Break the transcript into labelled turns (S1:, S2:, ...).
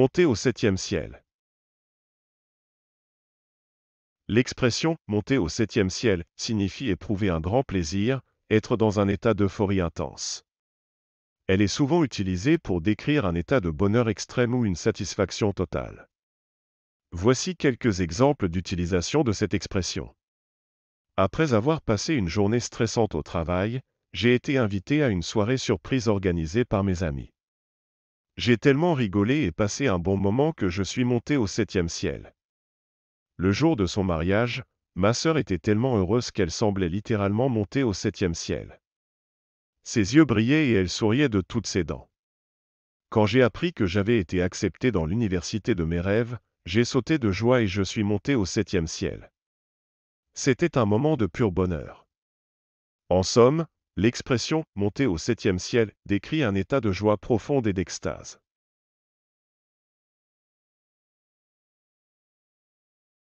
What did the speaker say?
S1: Monter au septième ciel. L'expression monter au septième ciel signifie éprouver un grand plaisir, être dans un état d'euphorie intense. Elle est souvent utilisée pour décrire un état de bonheur extrême ou une satisfaction totale. Voici quelques exemples d'utilisation de cette expression. Après avoir passé une journée stressante au travail, j'ai été invité à une soirée surprise organisée par mes amis. J'ai tellement rigolé et passé un bon moment que je suis monté au septième ciel. Le jour de son mariage, ma sœur était tellement heureuse qu'elle semblait littéralement monter au septième ciel. Ses yeux brillaient et elle souriait de toutes ses dents. Quand j'ai appris que j'avais été accepté dans l'université de mes rêves, j'ai sauté de joie et je suis monté au septième ciel. C'était un moment de pur bonheur. En somme, L'expression « monter au septième ciel » décrit un état de joie profonde et d'extase.